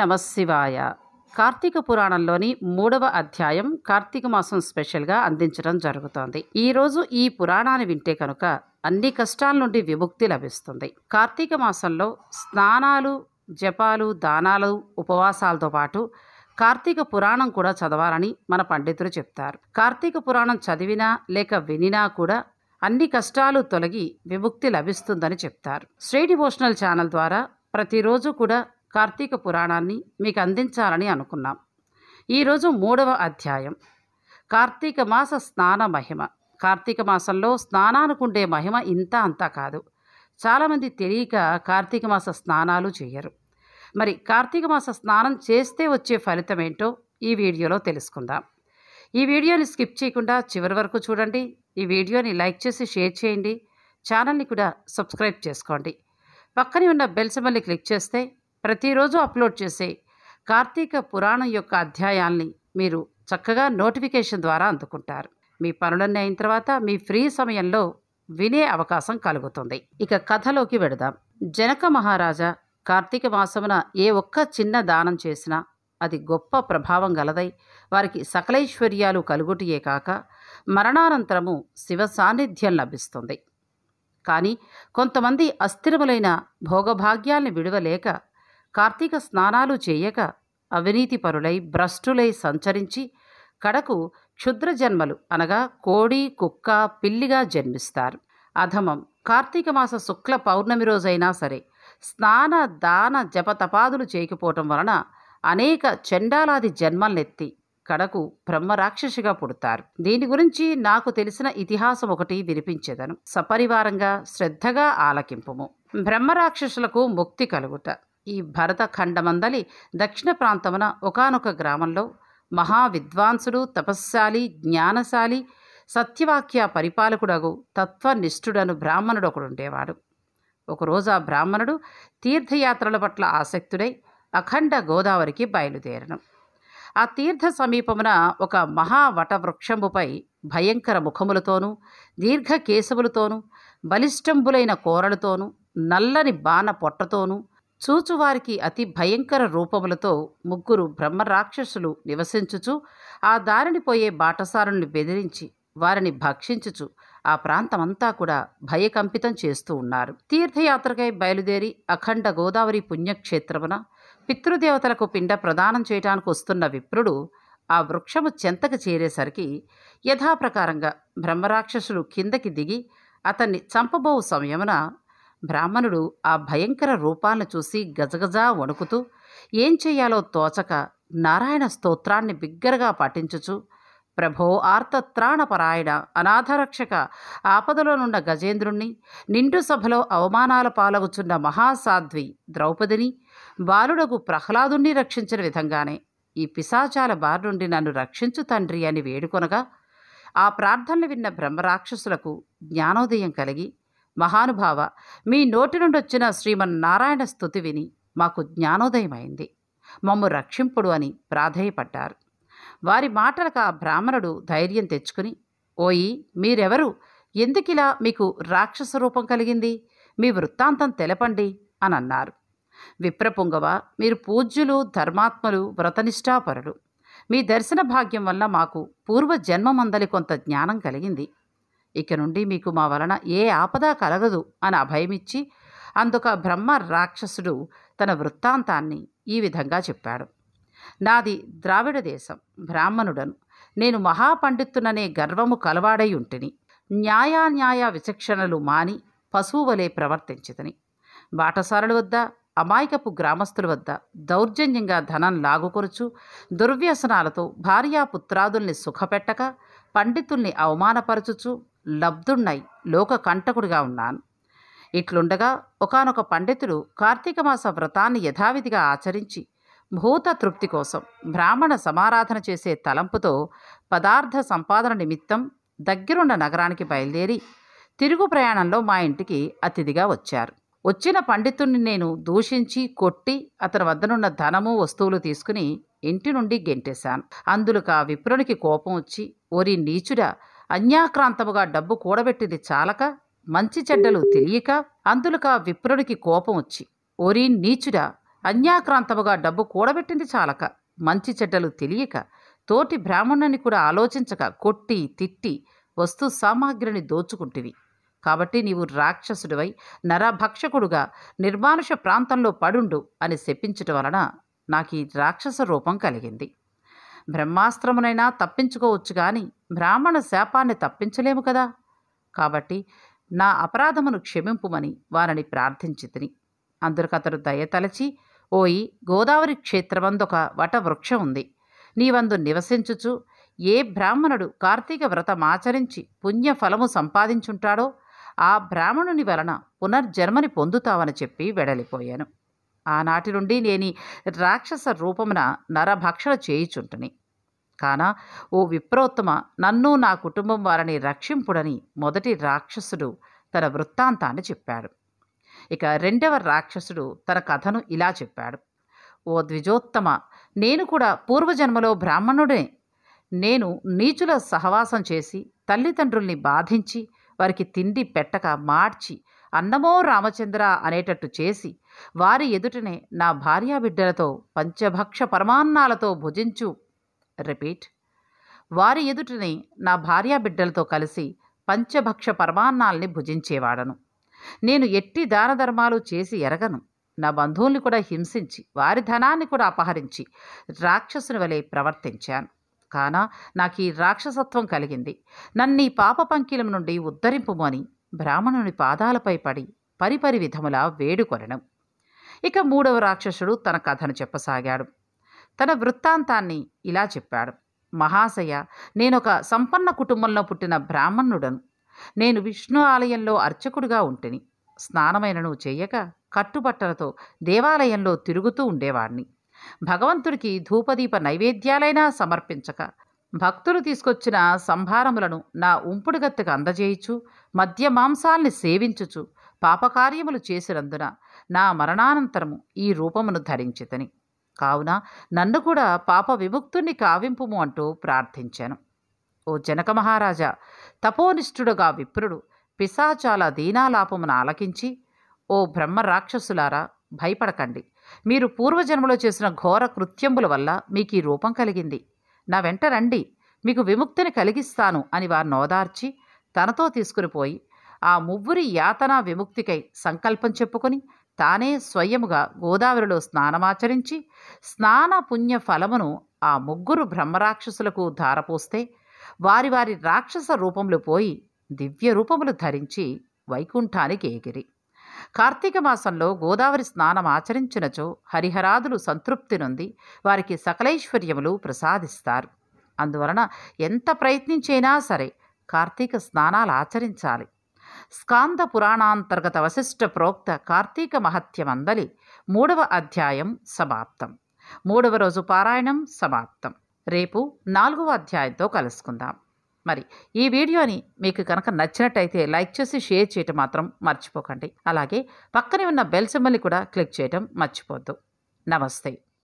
నమశివాయ కార్తీక పురాణంలోని మూడవ అధ్యాయం కార్తీక మాసం స్పెషల్గా అందించడం జరుగుతోంది ఈరోజు ఈ పురాణాన్ని వింటే కనుక అన్ని కష్టాల నుండి విముక్తి లభిస్తుంది కార్తీక మాసంలో స్నానాలు జపాలు దానాలు ఉపవాసాలతో పాటు కార్తీక పురాణం కూడా చదవాలని మన పండితులు చెప్తారు కార్తీక పురాణం చదివినా లేక వినినా కూడా అన్ని కష్టాలు తొలగి విముక్తి లభిస్తుందని చెప్తారు శ్రీ డివోషనల్ ఛానల్ ద్వారా ప్రతిరోజు కూడా కార్తీక పురాణాన్ని మీకు అందించాలని అనుకున్నాం ఈరోజు మూడవ అధ్యాయం కార్తీక మాస స్నాన మహిమ కార్తీక మాసంలో స్నానానుకుండే మహిమ ఇంత అంతా కాదు చాలామంది తెలియక కార్తీక మాస స్నానాలు చేయరు మరి కార్తీక మాస స్నానం చేస్తే వచ్చే ఫలితం ఏంటో ఈ వీడియోలో తెలుసుకుందాం ఈ వీడియోని స్కిప్ చేయకుండా చివరి వరకు చూడండి ఈ వీడియోని లైక్ చేసి షేర్ చేయండి ఛానల్ని కూడా సబ్స్క్రైబ్ చేసుకోండి పక్కనే ఉన్న బెల్ క్లిక్ చేస్తే ప్రతిరోజు అప్లోడ్ చేసే కార్తీక పురాణం యొక్క అధ్యాయాల్ని మీరు చక్కగా నోటిఫికేషన్ ద్వారా అందుకుంటారు మీ పనులన్నీ అయిన తర్వాత మీ ఫ్రీ సమయంలో వినే అవకాశం కలుగుతుంది ఇక కథలోకి వెడదాం జనక మహారాజా కార్తీక మాసమున ఏ ఒక్క చిన్న దానం చేసినా అది గొప్ప ప్రభావం గలదై వారికి సకలైశ్వర్యాలు కలుగుటియే కాక మరణానంతరము శివ సాన్నిధ్యం లభిస్తుంది కానీ కొంతమంది అస్థిరములైన భోగభాగ్యాల్ని విడవలేక కార్తీక స్నానాలు చేయక అవినీతిపరులై భ్రష్టులై సంచరించి కడకు క్షుద్ర జన్మలు అనగా కోడి కుక్క పిల్లిగా జన్మిస్తారు అధమం కార్తీక మాస శుక్ల పౌర్ణమి రోజైనా సరే స్నాన దాన జపతపాదులు చేయకపోవటం వలన అనేక చెండాలాది జన్మలెత్తి కడకు బ్రహ్మరాక్షసిగా పుడతారు దీని గురించి నాకు తెలిసిన ఇతిహాసం ఒకటి వినిపించేదను సపరివారంగా శ్రద్ధగా ఆలకింపుము బ్రహ్మరాక్షసులకు ముక్తి కలుగుట ఈ భరత ఖండమందలి దక్షిణ ప్రాంతమున ఒకనొక గ్రామంలో మహావిద్వాంసుడు తపస్శాలి జ్ఞానశాలి సత్యవాక్య పరిపాలకుడగు తత్వనిష్ఠుడను బ్రాహ్మణుడు ఒకడుండేవాడు ఒకరోజు ఆ బ్రాహ్మణుడు తీర్థయాత్రల పట్ల ఆసక్తుడై అఖండ గోదావరికి బయలుదేరను ఆ తీర్థ సమీపమున ఒక మహావటవృక్షముపై భయంకర ముఖములతోనూ దీర్ఘకేశములతోనూ బలిష్టంబులైన కోరలతోనూ నల్లని బాణ పొట్టతోనూ చూచువారికి అతి భయంకర రూపములతో ముగ్గురు బ్రహ్మరాక్షసులు నివసించుచు ఆ దారిని పోయే బాటసారుల్ని బెదిరించి వారిని భక్షించుచు ఆ ప్రాంతమంతా కూడా భయకంపితం చేస్తూ ఉన్నారు తీర్థయాత్రకై బయలుదేరి అఖండ గోదావరి పుణ్యక్షేత్రమున పితృదేవతలకు పిండ ప్రదానం చేయటానికి వస్తున్న విప్రుడు ఆ వృక్షము చెంతకు చేరేసరికి యథాప్రకారంగా బ్రహ్మరాక్షసులు కిందకి దిగి అతన్ని చంపబోవు సమయమున బ్రాహ్మణుడు ఆ భయంకర రూపాలను చూసి గజగజా వణుకుతూ ఏం చెయ్యాలో తోచక నారాయణ స్తోత్రాన్ని బిగ్గరగా పాటించుచు ప్రభో ఆర్తత్రాణపరాయణ అనాథరక్షక ఆపదలోనున్న గజేంద్రుణ్ణి నిండు సభలో అవమానాల పాలగుచున్న మహాసాధ్వి ద్రౌపదిని బాలుడకు ప్రహ్లాదుణ్ణి రక్షించిన విధంగానే ఈ పిశాచాల బారి నుండి నన్ను రక్షించు తండ్రి అని వేడుకొనగా ఆ ప్రార్థనలు విన్న బ్రహ్మరాక్షసులకు జ్ఞానోదయం కలిగి మహానుభావ మీ నోటి నుండి వచ్చిన శ్రీమన్నారాయణ స్థుతి విని మాకు జ్ఞానోదయమైంది మమ్ము రక్షింపుడు అని ప్రాధేయపడ్డారు వారి మాటలకు ఆ బ్రాహ్మణుడు ధైర్యం తెచ్చుకుని ఓయి మీరెవరు ఎందుకిలా మీకు రాక్షస రూపం కలిగింది మీ వృత్తాంతం తెలపండి అని అన్నారు విప్రపుంగవ మీరు పూజ్యులు ధర్మాత్మలు వ్రతనిష్టాపరులు మీ దర్శన భాగ్యం వల్ల మాకు పూర్వజన్మమందలి కొంత జ్ఞానం కలిగింది ఇక నుండి మీకు మా వలన ఏ ఆపద కలగదు అని అభయమిచ్చి అందుక బ్రహ్మ రాక్షసుడు తన వృత్తాంతాన్ని ఈ విధంగా చెప్పాడు నాది ద్రావిడ దేశం బ్రాహ్మణుడను నేను మహాపండితుననే గర్వము కలవాడై ఉంటిని న్యాయాన్యాయ విచక్షణలు మాని పశువు వలె బాటసారుల వద్ద అమాయకపు గ్రామస్తుల వద్ద దౌర్జన్యంగా ధనం లాగుకొరుచు దుర్వ్యసనాలతో భార్యాపుత్రాదుల్ని సుఖపెట్టక పండితుల్ని అవమానపరచుచు లబ్ధున్నై లోక కంటకుడిగా ఉన్నాను ఇట్లుండగా ఒకనొక పండితుడు కార్తీక మాస వ్రతాన్ని యథావిధిగా ఆచరించి భూత తృప్తి కోసం బ్రాహ్మణ సమారాధన చేసే తలంపుతో పదార్థ సంపాదన నిమిత్తం దగ్గరున్న నగరానికి బయలుదేరి తిరుగు ప్రయాణంలో మా ఇంటికి అతిథిగా వచ్చారు వచ్చిన పండితుడిని నేను దూషించి కొట్టి అతని వద్దనున్న ధనము వస్తువులు తీసుకుని ఇంటి నుండి గెంటేశాను అందులో విప్రునికి కోపం వచ్చి ఓరి నీచుడా అన్యాక్రాంతముగా డబ్బు కూడబెట్టింది చాలక మంచి చెడ్డలు తెలియక అందులక విప్రుడికి కోపం వచ్చి ఒరి నీచుడా అన్యాక్రాంతముగా డబ్బు కూడబెట్టింది చాలక మంచి చెడ్డలు తెలియక తోటి బ్రాహ్మణుని కూడా ఆలోచించక కొట్టి తిట్టి వస్తు సామాగ్రిని దోచుకుంటివి కాబట్టి నీవు రాక్షసుడివై నరభక్షకుడుగా నిర్మానుష ప్రాంతంలో పడుండు అని శపించటం వలన నాకు ఈ రాక్షస రూపం కలిగింది బ్రహ్మాస్త్రమునైనా తప్పించుకోవచ్చు కానీ బ్రాహ్మణ శాపాన్ని తప్పించలేము కదా కాబట్టి నా అపరాధమును క్షమింపుమని వారిని తిని అందరికతడు దయతలచి ఓయి గోదావరి క్షేత్రమందొక వటవృక్షం ఉంది నీవందు నివసించుచు ఏ బ్రాహ్మణుడు కార్తీక వ్రతమాచరించి పుణ్యఫలము సంపాదించుంటాడో ఆ బ్రాహ్మణుని వలన పునర్జన్మని పొందుతావని చెప్పి వెడలిపోయాను ఆనాటి నుండి నేను రాక్షస రూపమున నరభక్షణ చేయుచుంటుని కాన ఓ విప్రోత్తమ నన్ను నా కుటుంబం వారిని రక్షింపుడని మొదటి రాక్షసుడు తన వృత్తాంతాన్ని చెప్పాడు ఇక రెండవ రాక్షసుడు తన కథను ఇలా చెప్పాడు ఓ ద్విజోత్తమ నేను కూడా పూర్వజన్మలో బ్రాహ్మణుడే నేను నీచుల సహవాసం చేసి తల్లిదండ్రుల్ని బాధించి వారికి తిండి పెట్టక మార్చి అన్నమో రామచంద్ర అనేటట్టు చేసి వారి ఎదుటనే నా భార్యాబిడ్డలతో పంచభక్ష పరమాన్నాలతో భుజించు రిపీట్ వారి ఎదుటనే నా భార్యాబిడ్డలతో కలిసి పంచభక్ష పరమాన్నాల్ని భుజించేవాడను నేను ఎట్టి దాన ధర్మాలు చేసి ఎరగను నా బంధువుల్ని కూడా హింసించి వారి ధనాన్ని కూడా అపహరించి రాక్షసుని వలె ప్రవర్తించాను కాన నాకు ఈ రాక్షసత్వం కలిగింది నన్ను ఈ పాప పంకిలం నుండి ఉద్ధరింపుమని బ్రాహ్మణుని పాదాలపై పడి పరిపరి విధములా వేడుకొనడం ఇక మూడవ రాక్షసుడు తన కథను చెప్పసాగాడు తన వృత్తాంతాన్ని ఇలా చెప్పాడు మహాశయ నేనొక సంపన్న కుటుంబంలో పుట్టిన బ్రాహ్మణుడను నేను విష్ణు ఆలయంలో అర్చకుడిగా ఉంటిని స్నానమైనను చేయక కట్టుబట్టలతో దేవాలయంలో తిరుగుతూ ఉండేవాణ్ణి భగవంతుడికి ధూపదీప నైవేద్యాలైనా సమర్పించక భక్తులు తీసుకొచ్చిన సంభారములను నా ఉంపుడుగత్తెకు అందజేయచ్చు మద్య మాంసాల్ని సేవించుచు పాపకార్యములు చేసినందున నా మరణానంతరము ఈ రూపమును ధరించితని కావున నన్ను కూడా పాప విముక్తుణ్ణి కావింపుము అంటూ ప్రార్థించాను ఓ జనక మహారాజా తపోనిష్ఠుడుగా విప్రుడు పిశాచాల దీనాలాపమును ఆలకించి ఓ బ్రహ్మ రాక్షసులారా భయపడకండి మీరు పూర్వజన్మలో చేసిన ఘోర కృత్యంబుల వల్ల మీకు ఈ రూపం కలిగింది నా వెంట రండి మీకు విముక్తిని కలిగిస్తాను అని వారిని ఓదార్చి తనతో తీసుకుని పోయి ఆ మువ్వురి యాతనా విముక్తికై సంకల్పం చెప్పుకొని తానే స్వయముగా గోదావరిలో స్నానమాచరించి స్నాన పుణ్య ఫలమును ఆ ముగ్గురు బ్రహ్మరాక్షసులకు ధారపోస్తే వారి వారి రాక్షస రూపములు పోయి దివ్య రూపములు ధరించి వైకుంఠానికి ఎగిరి కార్తీక మాసంలో గోదావరి స్నానం ఆచరించినచో హరిహరాదులు సంతృప్తి నుండి వారికి సకలైశ్వర్యములు ప్రసాదిస్తారు అందువలన ఎంత ప్రయత్నించైనా సరే కార్తీక స్నానాలు ఆచరించాలి స్కాంద పురాణాంతర్గత వశిష్ట ప్రోక్త కార్తీక మహత్యమందలి మూడవ అధ్యాయం సమాప్తం మూడవ రోజు పారాయణం సమాప్తం రేపు నాలుగవ అధ్యాయంతో కలుసుకుందాం మరి ఈ వీడియోని మీకు కనుక నచ్చినట్టయితే లైక్ చేసి షేర్ చేయటం మాత్రం మర్చిపోకండి అలాగే పక్కనే ఉన్న బెల్ సింబల్ని కూడా క్లిక్ చేయటం మర్చిపోద్దు నమస్తే